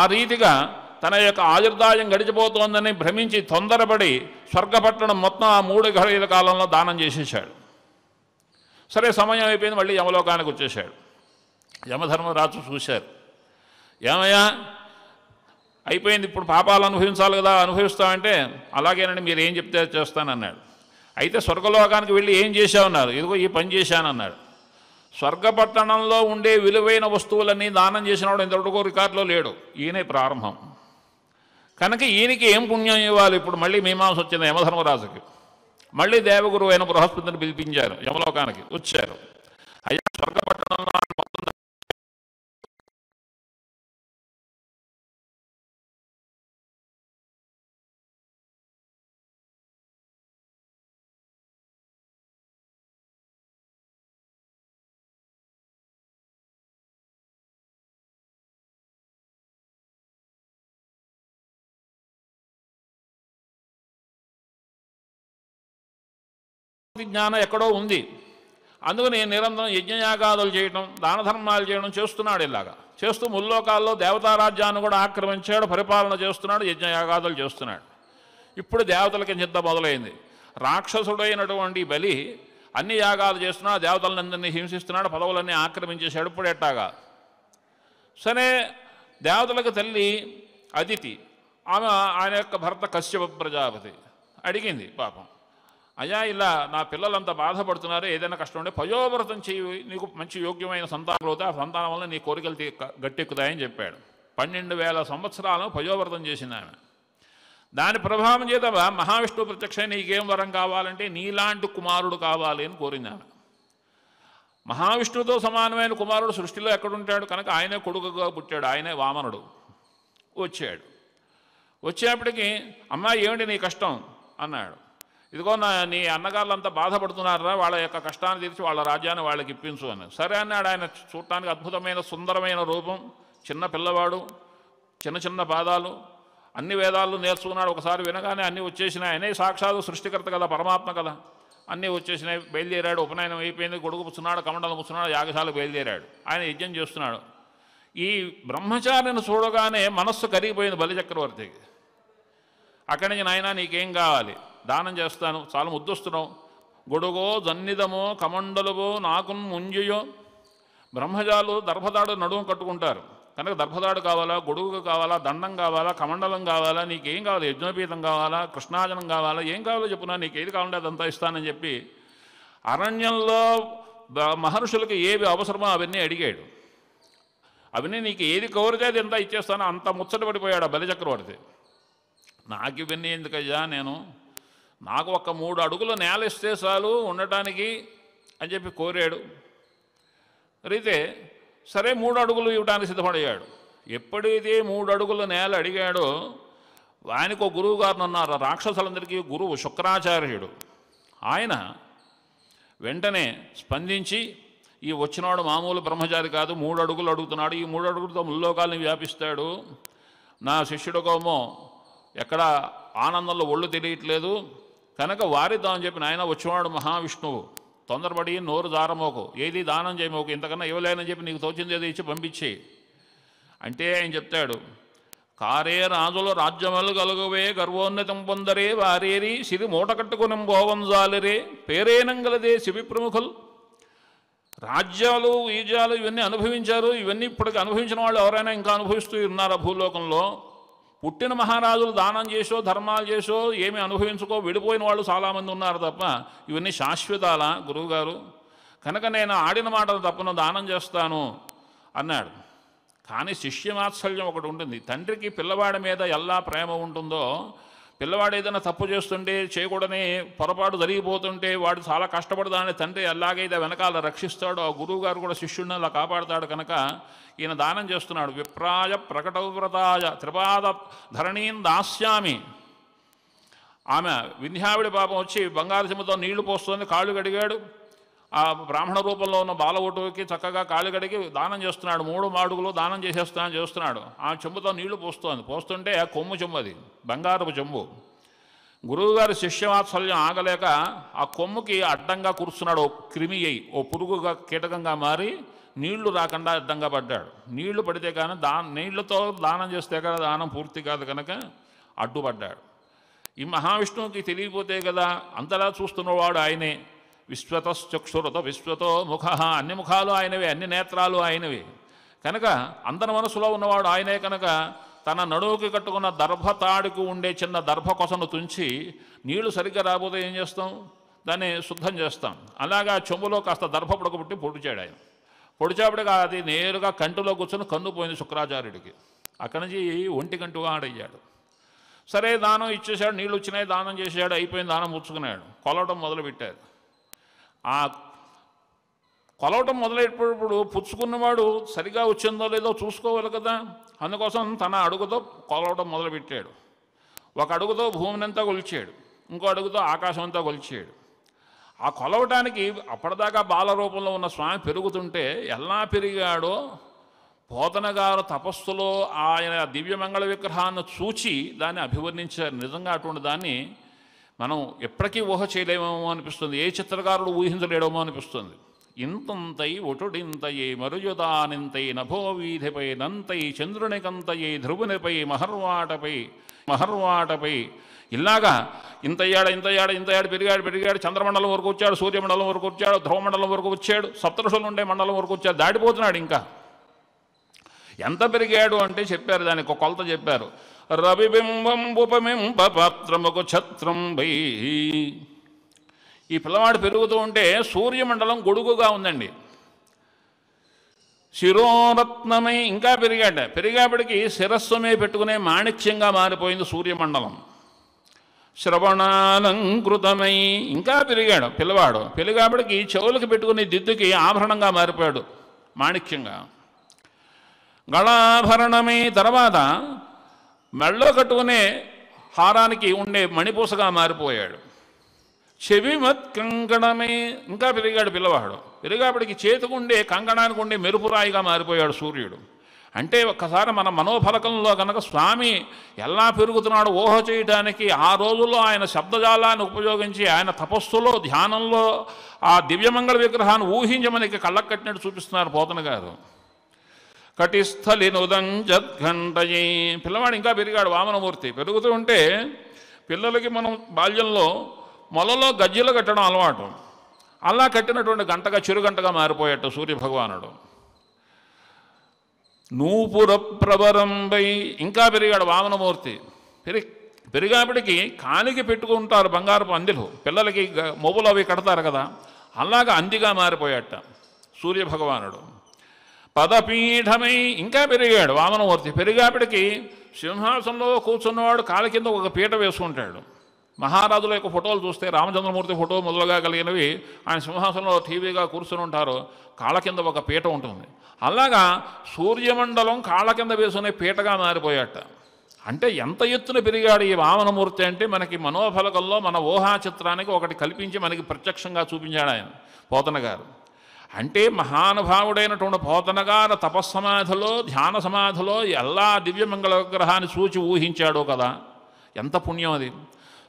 ఆ రీతిగా తన యొక్క ఆయుర్దాయం గడిచిపోతోందని భ్రమించి తొందరపడి స్వర్గపట్టణం మొత్తం ఆ మూడు ఘడియల కాలంలో దానం చేసేసాడు సరే సమయం అయిపోయింది మళ్ళీ యమలోకానికి వచ్చేసాడు యమధర్మరాజు చూశారు ఏమయ్యా అయిపోయింది ఇప్పుడు పాపాలు అనుభవించాలి కదా అనుభవిస్తామంటే అలాగేనండి మీరు ఏం చెప్తే చేస్తానన్నాడు అయితే స్వర్గలోకానికి వెళ్ళి ఏం చేశామన్నారు ఇదిగో ఈ పని చేశానన్నాడు స్వర్గపట్టణంలో ఉండే విలువైన వస్తువులన్నీ దానం చేసినవాడు ఇంతవరకు రికార్డులో లేడు ఈయనే ప్రారంభం కనుక ఈయనకి ఏం పుణ్యం ఇవ్వాలి ఇప్పుడు మళ్ళీ మీమాంస వచ్చింది యమధర్మరాజుకి మళ్ళీ దేవగురు అయిన బృహస్పతిని పిలిపించారు యమలోకానికి వచ్చారు అయ్యా స్వర్గపట్టణంలో విజ్ఞానం ఎక్కడో ఉంది అందుకని నిరంతరం యజ్ఞయాగాదులు చేయటం దాన ధర్మాలు చేయడం చేస్తున్నాడు ఇలాగా చేస్తూ ముల్లోకాల్లో దేవతారాజ్యాన్ని కూడా ఆక్రమించాడు పరిపాలన చేస్తున్నాడు యజ్ఞయాగాదులు చేస్తున్నాడు ఇప్పుడు దేవతలకి నిద్ద మొదలైంది రాక్షసుడైనటువంటి బలి అన్ని యాగాలు చేస్తున్నాడు దేవతలందరినీ హింసిస్తున్నాడు పదవులన్నీ ఆక్రమించేశాడు ఇప్పుడు ఎట్టాగా సరే దేవతలకు తల్లి అదితి ఆమె ఆయన యొక్క భర్త కశ్యప ప్రజాపతి అడిగింది పాపం అయ్యా ఇలా నా పిల్లలంతా బాధపడుతున్నారు ఏదైనా కష్టం ఉంటే పయోవ్రతం చేయి నీకు మంచి యోగ్యమైన సంతానం అవుతాయి ఆ సంతానం వల్ల నీ కోరికలు గట్టెక్కుతాయని చెప్పాడు పన్నెండు వేల సంవత్సరాలను పయోవ్రతం చేసింది ఆమె దాని ప్రభావం చేత మహావిష్ణువు ప్రత్యక్ష నీకేం వరం కావాలంటే నీలాంటి కుమారుడు కావాలి అని కోరింది ఆమె మహావిష్ణువుతో సమానమైన కుమారుడు సృష్టిలో ఎక్కడుంటాడు కనుక ఆయనే కొడుకుగా పుట్టాడు ఆయనే వామనుడు వచ్చాడు వచ్చేప్పటికీ అమ్మాయి ఏమిటి నీ కష్టం అన్నాడు ఇదిగో నా నీ అన్నగారులంతా బాధపడుతున్నారా వాళ్ళ యొక్క కష్టాన్ని తీర్చి వాళ్ళ రాజ్యాన్ని వాళ్ళకి ఇప్పించు అని సరే అన్నాడు ఆయన చూడటానికి అద్భుతమైన సుందరమైన రూపం చిన్న పిల్లవాడు చిన్న చిన్న పాదాలు అన్ని వేదాలు నేర్చుకున్నాడు ఒకసారి వినగానే అన్నీ వచ్చేసినాయి ఆయనే సాక్షాత్ సృష్టికర్త కదా పరమాత్మ కదా అన్నీ వచ్చేసినాయి బయలుదేరాడు ఉపనయనం అయిపోయింది గొడుగు పుచ్చున్నాడు కమండలు పుచ్చున్నాడు యాగశాల బయలుదేరాడు ఆయన యజ్ఞం చేస్తున్నాడు ఈ బ్రహ్మచారిని చూడగానే మనస్సు కరిగిపోయింది బలిచక్రవర్తికి అక్కడి నుంచి నాయన నీకేం కావాలి దానం చేస్తాను చాలా ముద్దొస్తున్నావు గొడుగో జన్నిధమో కమండలువో నాకు ముంజుయో బ్రహ్మజాలు దర్భదాడు నడుము కట్టుకుంటారు కనుక దర్భదాడు కావాలా గొడుగు కావాలా దండం కావాలా కమండలం కావాలా నీకేం కావాలి యజ్ఞపీతం కావాలా కృష్ణాజనం కావాలా ఏం కావాలో చెప్పున్నా నీకు ఏది కావాలంటే అదంతా ఇస్తానని చెప్పి అరణ్యంలో మహర్షులకు ఏవి అవసరమో అవన్నీ అడిగాడు అవన్నీ నీకు ఏది కోరితే అది ఎంత ఇచ్చేస్తానో అంత ముచ్చట పడిపోయాడు బలిచక్రవర్తి నాకు ఇవన్నీ ఎందుకయ్యా నేను నాకు ఒక మూడు అడుగుల నేల ఇస్తే చాలు ఉండటానికి అని చెప్పి కోరాడు అయితే సరే మూడు అడుగులు ఇవ్వడానికి సిద్ధపడయ్యాడు ఎప్పుడైతే మూడు అడుగుల నేల అడిగాడో ఆయనకు గురువు గారిని ఉన్నారు రాక్షసులందరికీ గురువు శుక్రాచార్యుడు ఆయన వెంటనే స్పందించి ఈ వచ్చినాడు మామూలు బ్రహ్మచారి కాదు మూడు అడుగులు అడుగుతున్నాడు ఈ మూడు అడుగులతో ముల్లోకాలని వ్యాపిస్తాడు నా శిష్యుడికోమో ఎక్కడ ఆనందంలో ఒళ్ళు తెలియట్లేదు కనుక వారిద్దామని అని చెప్పి నాయన వచ్చేవాడు మహావిష్ణువు తొందరపడి నోరు దారమోకు ఏది దానం చేయమోకు ఇంతకన్నా ఇవ్వలేనని చెప్పి నీకు తోచింది ఏది ఇచ్చి పంపించి అంటే ఆయన చెప్తాడు కారే రాజులు రాజ్యములు కలుగువే గర్వోన్నతం పొందరే వారేరి సిరి మూట కట్టుకుని భోవం జాలిరే పేరేనంగలదే శివి ప్రముఖులు రాజ్యాలు వీజాలు ఇవన్నీ అనుభవించారు ఇవన్నీ ఇప్పటికి అనుభవించిన వాళ్ళు ఎవరైనా ఇంకా అనుభవిస్తూ ఉన్నారు భూలోకంలో పుట్టిన మహారాజులు దానం చేసో ధర్మాలు చేసో ఏమి అనుభవించుకో విడిపోయిన వాళ్ళు చాలామంది ఉన్నారు తప్ప ఇవన్నీ శాశ్వతాల గురువుగారు కనుక నేను ఆడిన మాటలు తప్పను దానం చేస్తాను అన్నాడు కానీ శిష్యమాత్సల్యం ఒకటి ఉంటుంది తండ్రికి పిల్లవాడి మీద ఎలా ప్రేమ ఉంటుందో పిల్లవాడు ఏదైనా తప్పు చేస్తుంటే చేయకూడని పొరపాటు జరిగిపోతుంటే వాడు చాలా కష్టపడదాని తండ్రి అలాగైతే వెనకాల రక్షిస్తాడు ఆ గురువు గారు కూడా శిష్యుడిని అలా కాపాడతాడు కనుక ఈయన దానం చేస్తున్నాడు విప్రాయ ప్రకటవ్రతాయ త్రిపాద ధరణీం దాస్యామి ఆమె వింధ్యావిడి పాపం వచ్చి బంగారు సింహతో నీళ్లు పోస్తుంది కాళ్ళు గడిగాడు ఆ బ్రాహ్మణ రూపంలో ఉన్న బాలవటువుకి చక్కగా కాలిగడికి దానం చేస్తున్నాడు మూడు మాడుగులు దానం చేసేస్తున్నా చేస్తున్నాడు ఆ చెంబుతో నీళ్లు పోస్తుంది పోస్తుంటే కొమ్ము చెంబు అది బంగారపు చెంబు గురువుగారి శిష్యవాత్సల్యం ఆగలేక ఆ కొమ్ముకి అడ్డంగా కూర్చున్నాడు ఓ క్రిమి అయి ఓ పురుగుగా కీటకంగా మారి నీళ్లు రాకుండా అడ్డంగా పడ్డాడు నీళ్లు పడితే కానీ దా నీళ్లతో దానం చేస్తే కదా దానం పూర్తి కాదు కనుక అడ్డుపడ్డాడు ఈ మహావిష్ణువుకి తెలియపోతే కదా అంతలా చూస్తున్నవాడు ఆయనే విశ్వతశ్చక్షురత విశ్వతో ముఖ అన్ని ముఖాలు ఆయనవి అన్ని నేత్రాలు ఆయనవి కనుక అందరి మనసులో ఉన్నవాడు ఆయనే కనుక తన నడువుకి కట్టుకున్న దర్భ తాడుకు ఉండే చిన్న దర్భ కొసను తుంచి నీళ్లు సరిగ్గా రాబోతే ఏం చేస్తాం దాన్ని శుద్ధం చేస్తాం అలాగా చెంబులో కాస్త దర్భ పొడకబుట్టి పొడిచాడు ఆయన పొడిచేపటికి అది నేరుగా కంటిలో కూర్చొని కన్ను పోయింది శుక్రాచార్యుడికి అక్కడి నుంచి ఒంటి కంటి ఆడయ్యాడు సరే దానం ఇచ్చేశాడు నీళ్ళు వచ్చినాయి దానం చేసాడు అయిపోయింది దానం పుచ్చుకున్నాడు కొలవడం మొదలుపెట్టారు ఆ కొలవటం మొదలైనప్పుడు పుచ్చుకున్నవాడు సరిగా వచ్చిందో లేదో చూసుకోవాలి కదా అందుకోసం తన అడుగుతో కొలవటం మొదలుపెట్టాడు ఒక అడుగుతో అంతా కొలిచాడు ఇంకో అడుగుతో ఆకాశం అంతా కొలిచాడు ఆ కొలవటానికి అప్పటిదాకా బాల రూపంలో ఉన్న స్వామి పెరుగుతుంటే ఎలా పెరిగాడో పోతనగారు తపస్సులో ఆయన దివ్యమంగళ విగ్రహాన్ని చూచి దాన్ని అభివర్ణించారు నిజంగా అటువంటి దాన్ని మనం ఎప్పటికీ ఊహ చేయలేమేమో అనిపిస్తుంది ఏ చిత్రకారుడు ఊహించలేడేమో అనిపిస్తుంది ఇంతంతై ఒటుడింతయే మరుయుదానింతై నభోవీధిపై నంతై చంద్రునికంతయే ధ్రువునిపై మహర్వాటపై మహర్వాటపై ఇలాగా ఇంతయ్యాడ ఇంత ఇంతయ్యాడు పెరిగాడు పెరిగాడు చంద్రమండలం వరకు వచ్చాడు సూర్యమండలం వరకు వచ్చాడు ధ్రువమండలం వరకు వచ్చాడు సప్తరుషులు ఉండే మండలం వరకు వచ్చాడు దాటిపోతున్నాడు ఇంకా ఎంత పెరిగాడు అంటే చెప్పారు దానికి ఒక కొలత చెప్పారు ఛత్రం ఛత్రంబై ఈ పిల్లవాడు పెరుగుతూ ఉంటే సూర్యమండలం గొడుగుగా ఉందండి శిరోరత్నమై ఇంకా పెరిగాడ పెరిగేపటికి శిరస్సుమే పెట్టుకునే మాణిక్యంగా మారిపోయింది సూర్యమండలం శ్రవణాలంకృతమై ఇంకా పెరిగాడు పిల్లవాడు పెరిగేపటికి చెవులకు పెట్టుకునే దిద్దుకి ఆభరణంగా మారిపోయాడు మాణిక్యంగా గళాభరణమై తర్వాత మెళ్ళో కట్టుకునే హారానికి ఉండే మణిపూసగా మారిపోయాడు చెవి మత్ కంకణమే ఇంకా పెరిగాడు పిల్లవాడు చేతికి ఉండే కంకణానికి ఉండే మెరుపురాయిగా మారిపోయాడు సూర్యుడు అంటే ఒక్కసారి మన మనోఫలకంలో కనుక స్వామి ఎలా పెరుగుతున్నాడు ఊహ చేయడానికి ఆ రోజుల్లో ఆయన శబ్దజాలాన్ని ఉపయోగించి ఆయన తపస్సులో ధ్యానంలో ఆ దివ్యమంగళ విగ్రహాన్ని ఊహించమని కళ్ళకు కట్టినట్టు చూపిస్తున్నారు పోతన గారు కటిస్థలినుదంజద్ఘంటయే పిల్లవాడు ఇంకా పెరిగాడు వామనమూర్తి పెరుగుతూ ఉంటే పిల్లలకి మనం బాల్యంలో మొలలో గజ్జలు కట్టడం అలవాటు అలా కట్టినటువంటి గంటగా చిరుగంటగా మారిపోయాట సూర్యభగవానుడు నూపుర ప్రవరంబై ఇంకా పెరిగాడు వామనమూర్తి పెరి పెరిగాపటికి కానికి పెట్టుకుంటారు బంగారపు అందిలు పిల్లలకి మొబులు అవి కడతారు కదా అలాగ అందిగా మారిపోయాట సూర్యభగవానుడు పదపీఠమై ఇంకా పెరిగాడు వామనమూర్తి పెరిగాపిడికి సింహాసనంలో కూర్చున్నవాడు కాళ్ళ కింద ఒక పీట వేసుకుంటాడు మహారాజుల యొక్క ఫోటోలు చూస్తే రామచంద్రమూర్తి ఫోటో మొదలుగా కలిగినవి ఆయన సింహాసనంలో టీవీగా కూర్చుని ఉంటారు కాళ్ళ కింద ఒక పీట ఉంటుంది అలాగా సూర్యమండలం కాళ్ళ కింద వేసుకునే పీటగా మారిపోయాట అంటే ఎంత ఎత్తున పెరిగాడు ఈ వామనమూర్తి అంటే మనకి మనోఫలకంలో మన ఊహా చిత్రానికి ఒకటి కల్పించి మనకి ప్రత్యక్షంగా చూపించాడు ఆయన పోతన గారు అంటే మహానుభావుడైనటువంటి పోతనగార తపస్సమాధిలో ధ్యాన సమాధిలో ఎలా దివ్యమంగళ విగ్రహాన్ని చూచి ఊహించాడో కదా ఎంత పుణ్యం అది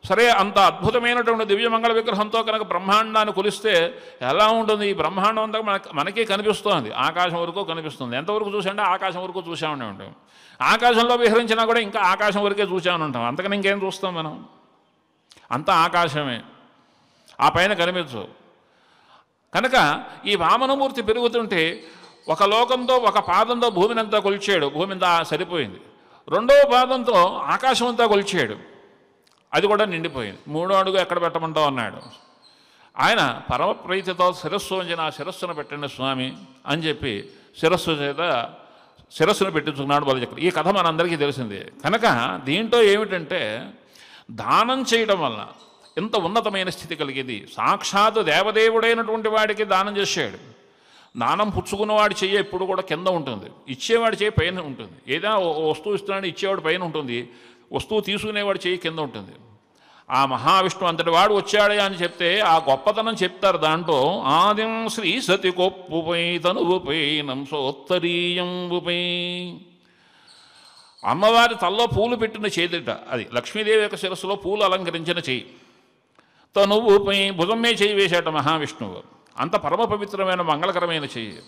సరే అంత అద్భుతమైనటువంటి దివ్యమంగళ విగ్రహంతో కనుక బ్రహ్మాండాన్ని కొలిస్తే ఎలా ఉంటుంది ఈ బ్రహ్మాండం అంతా మనకి మనకే కనిపిస్తోంది ఆకాశం వరకు కనిపిస్తుంది ఎంతవరకు చూసామంటే ఆకాశం వరకు చూసామని ఉంటాం ఆకాశంలో విహరించినా కూడా ఇంకా ఆకాశం వరకే చూసామని ఉంటాం అంతకని ఇంకేం చూస్తాం మనం అంత ఆకాశమే ఆ పైన కనిపించవు కనుక ఈ వామనమూర్తి పెరుగుతుంటే ఒక లోకంతో ఒక పాదంతో భూమిని అంతా కొలిచాడు భూమి అంతా సరిపోయింది రెండవ పాదంతో ఆకాశం అంతా కొలిచాడు అది కూడా నిండిపోయింది మూడో అడుగు ఎక్కడ పెట్టమంటావు అన్నాడు ఆయన పరమ ప్రీతితో శిరస్సు ఉంచి శిరస్సును పెట్టండి స్వామి అని చెప్పి శిరస్సు చేత శిరస్సును పెట్టించుకున్నాడు బలచక్రుడు ఈ కథ మనందరికీ తెలిసిందే కనుక దీంట్లో ఏమిటంటే దానం చేయడం వల్ల ఎంత ఉన్నతమైన స్థితి కలిగేది సాక్షాత్ దేవదేవుడైనటువంటి వాడికి దానం చేశాడు దానం పుచ్చుకున్నవాడు చెయ్యి ఎప్పుడు కూడా కింద ఉంటుంది ఇచ్చేవాడి చేయి పైన ఉంటుంది ఏదైనా వస్తువు ఇస్తున్నాడు ఇచ్చేవాడు పైన ఉంటుంది వస్తువు తీసుకునేవాడు చేయి కింద ఉంటుంది ఆ మహావిష్ణువు అంతటి వాడు వచ్చాడే అని చెప్తే ఆ గొప్పతనం చెప్తారు దాంట్లో ఆదిం శ్రీ సతి కొప్పుపై తనువుపై ఉపై అమ్మవారి తల్లో పూలు పెట్టిన చేతిట అది లక్ష్మీదేవి యొక్క శిరస్సులో పూలు అలంకరించిన చేయి తనువుపై భుజం మీద చేయి వేశాడు మహావిష్ణువు అంత పరమ పవిత్రమైన మంగళకరమైన చెయ్యి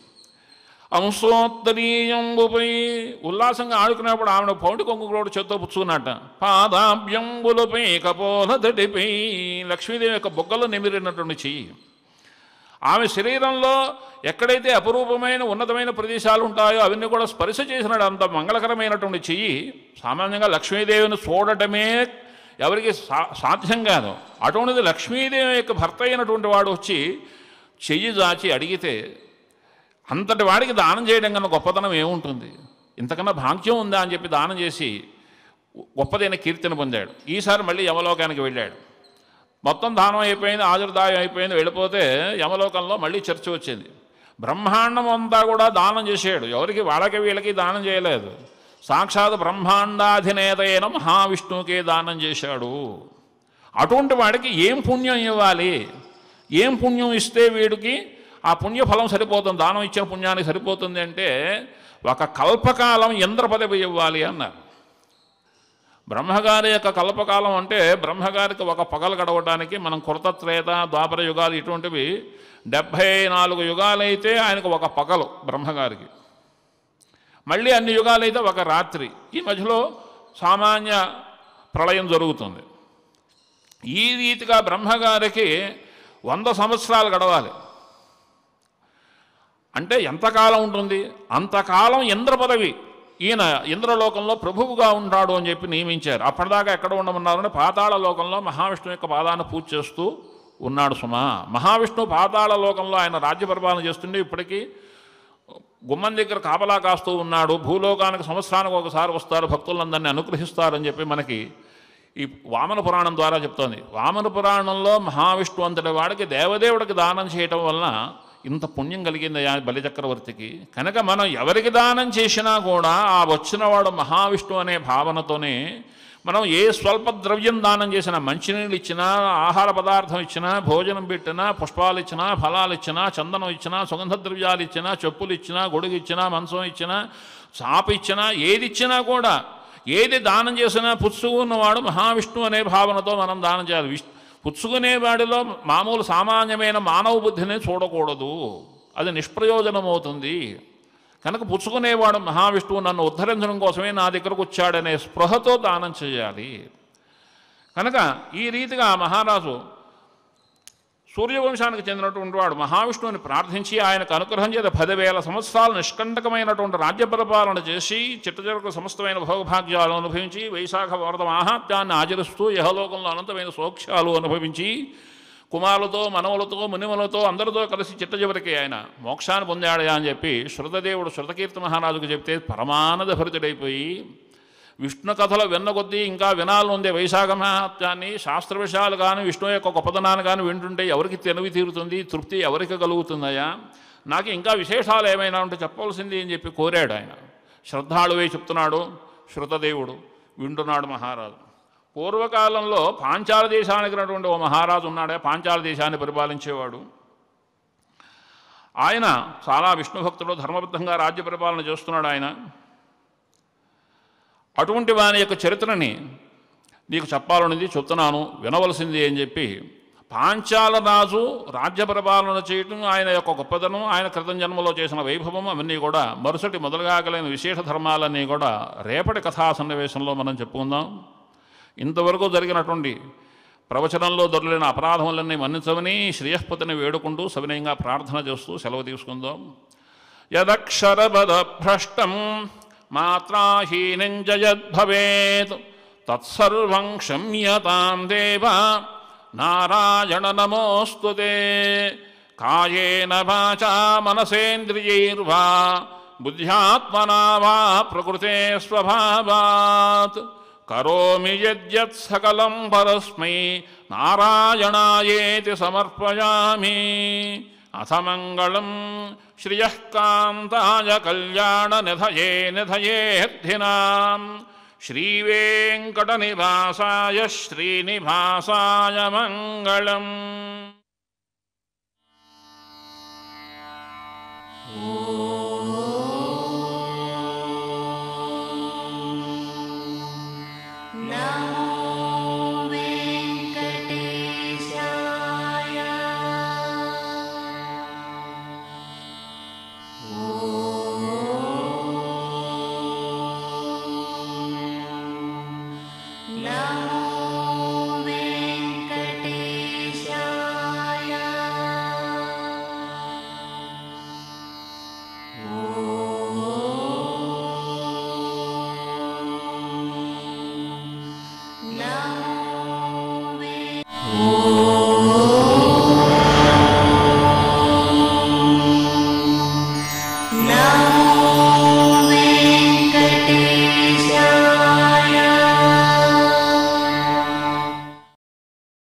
అంశోత్తరీయంబుపై ఉల్లాసంగా ఆడుకునేప్పుడు ఆమెను పౌండి కొంగు కూడా చేత్తో పుచ్చుకున్నట్ట కపోల దడిపై లక్ష్మీదేవి యొక్క బొగ్గలో నిమిరినటువంటి చెయ్యి ఆమె శరీరంలో ఎక్కడైతే అపురూపమైన ఉన్నతమైన ప్రదేశాలు ఉంటాయో అవన్నీ కూడా స్పర్శ చేసినాడు అంత మంగళకరమైనటువంటి చెయ్యి సామాన్యంగా లక్ష్మీదేవిని చూడటమే ఎవరికి సాధ్యం కాదు అటువంటిది లక్ష్మీదేవి యొక్క భర్త అయినటువంటి వాడు వచ్చి చెయ్యి దాచి అడిగితే అంతటి వాడికి దానం చేయడం కన్నా గొప్పతనం ఏముంటుంది ఇంతకన్నా భాగ్యం ఉందా అని చెప్పి దానం చేసి గొప్పదైన కీర్తిని పొందాడు ఈసారి మళ్ళీ యమలోకానికి వెళ్ళాడు మొత్తం దానం అయిపోయింది ఆదుర్దాయం అయిపోయింది వెళ్ళిపోతే యమలోకంలో మళ్ళీ చర్చ వచ్చింది బ్రహ్మాండం అంతా కూడా దానం చేసాడు ఎవరికి వాళ్ళకి వీళ్ళకి దానం చేయలేదు సాక్షాత్ బ్రహ్మాండాధినేతైన మహావిష్ణువుకే దానం చేశాడు అటువంటి వాడికి ఏం పుణ్యం ఇవ్వాలి ఏం పుణ్యం ఇస్తే వీడికి ఆ పుణ్యఫలం సరిపోతుంది దానం ఇచ్చిన పుణ్యానికి సరిపోతుంది అంటే ఒక కల్పకాలం ఇంద్రపదవి ఇవ్వాలి అన్నారు బ్రహ్మగారి యొక్క కల్పకాలం అంటే బ్రహ్మగారికి ఒక పగలు గడవడానికి మనం కృతత్రేత ద్వాపర యుగాలు ఇటువంటివి డెబ్భై నాలుగు యుగాలైతే ఆయనకు ఒక పగలు బ్రహ్మగారికి మళ్ళీ అన్ని యుగాలైతే ఒక రాత్రి ఈ మధ్యలో సామాన్య ప్రళయం జరుగుతుంది ఈ రీతిగా బ్రహ్మగారికి వంద సంవత్సరాలు గడవాలి అంటే ఎంతకాలం ఉంటుంది అంతకాలం ఇంద్ర పదవి ఈయన ఇంద్రలోకంలో ప్రభువుగా ఉంటాడు అని చెప్పి నియమించారు అప్పటిదాకా ఎక్కడ ఉండమన్నారంటే పాతాళ లోకంలో మహావిష్ణువు యొక్క పాదాన్ని పూజ చేస్తూ ఉన్నాడు సుమా మహావిష్ణువు పాతాళ లోకంలో ఆయన రాజ్య పరిపాలన చేస్తుండే ఇప్పటికీ గుమ్మం దగ్గర కాపలా కాస్తూ ఉన్నాడు భూలోకానికి సంవత్సరానికి ఒకసారి వస్తారు భక్తులందరినీ అనుగ్రహిస్తారని చెప్పి మనకి ఈ వామన పురాణం ద్వారా చెప్తోంది వామన పురాణంలో మహావిష్ణు అంతటి వాడికి దేవదేవుడికి దానం చేయటం వలన ఇంత పుణ్యం కలిగింది బలిచక్రవర్తికి కనుక మనం ఎవరికి దానం చేసినా కూడా ఆ వచ్చినవాడు మహావిష్ణు అనే భావనతోనే మనం ఏ స్వల్ప ద్రవ్యం దానం చేసినా మంచినీళ్ళు ఇచ్చినా ఆహార పదార్థం ఇచ్చినా భోజనం పెట్టినా పుష్పాలు ఇచ్చినా ఫలాలు ఇచ్చినా చందనం ఇచ్చినా సుగంధ ద్రవ్యాలు ఇచ్చినా చెప్పులు ఇచ్చినా గొడుగు ఇచ్చినా మంచం ఇచ్చినా చాప ఇచ్చినా ఏది ఇచ్చినా కూడా ఏది దానం చేసినా పుచ్చుకు ఉన్నవాడు మహావిష్ణు అనే భావనతో మనం దానం చేయాలి విష్ణు పుచ్చుకునేవాడిలో మామూలు సామాన్యమైన మానవ బుద్ధిని చూడకూడదు అది నిష్ప్రయోజనమవుతుంది కనుక పుచ్చుకునేవాడు మహావిష్ణువు నన్ను ఉద్ధరించడం కోసమే నా దగ్గరకు వచ్చాడనే స్పృహతో దానం చేయాలి కనుక ఈ రీతిగా మహారాజు సూర్యవంశానికి చెందినటువంటి వాడు మహావిష్ణువుని ప్రార్థించి ఆయనకు అనుగ్రహం చేత పదివేల సంవత్సరాలు నిష్కంటకమైనటువంటి రాజ్య పరిపాలన చేసి చిట్టచెరకు సమస్తమైన భోగభాగ్యాలు అనుభవించి వైశాఖ వరద మహాత్యాన్ని ఆచరిస్తూ యహలోకంలో అనంతమైన సోక్షాలు అనుభవించి కుమారులతో మనవులతో మునిమలతో అందరితో కలిసి చిట్ట చివరికి ఆయన మోక్షాన్ని పొందాడయా అని చెప్పి శృతదేవుడు శృతకీర్తి మహారాజుకు చెప్తే పరమానంద భరితుడైపోయి విష్ణు కథలు విన్న కొద్దీ ఇంకా వినాలని ఉందే వైశాఖ మహాత్యాన్ని శాస్త్ర విషయాలు కానీ విష్ణు యొక్క గొప్పతనాన్ని కానీ వింటుంటే ఎవరికి తెలివి తీరుతుంది తృప్తి ఎవరికి కలుగుతుందయా నాకు ఇంకా విశేషాలు ఏమైనా ఉంటే చెప్పవలసింది అని చెప్పి కోరాడు ఆయన శ్రద్ధాళువే చెప్తున్నాడు శృతదేవుడు వింటున్నాడు మహారాజు పూర్వకాలంలో పాంచాల దేశానికి ఉన్నటువంటి ఓ మహారాజు ఉన్నాడే పాంచాల దేశాన్ని పరిపాలించేవాడు ఆయన చాలా విష్ణుభక్తుడు ధర్మబద్ధంగా రాజ్య పరిపాలన చేస్తున్నాడు ఆయన అటువంటి వాని యొక్క చరిత్రని నీకు చెప్పాలనేది చెప్తున్నాను వినవలసింది అని చెప్పి పాంచాల రాజు రాజ్య పరిపాలన చేయటం ఆయన యొక్క గొప్పతనం ఆయన క్రితం జన్మలో చేసిన వైభవం అవన్నీ కూడా మరుసటి మొదలుగాగలైన విశేష ధర్మాలన్నీ కూడా రేపటి కథా సన్నివేశంలో మనం చెప్పుకుందాం ఇంతవరకు జరిగినటువంటి ప్రవచనంలో దొరలేని అపరాధములన్నీ మన్నించమని శ్రేయస్పతిని వేడుకుంటూ సవినయంగా ప్రార్థన చేస్తూ సెలవు తీసుకుందాం యదక్షరబద భ్రష్టం మాత్రాహీనం జయద్భవేత్ తత్సర్వం క్షమ్యతాం దేవ నారాయణ నమోస్తు కాయేన వాచా మనసేంద్రియైర్వా బుద్ధ్యాత్మనా వా ప్రకృతే స్వభావాత్ करोमि यद्यत् सकलं परस्मै नारायणायेति समर्पयामि अथ मङ्गलम् कान्ताय कल्याणनिधये निधये हथिनाम् श्रीवेङ्कटनिवासाय श्रीनिवासाय मङ्गलम्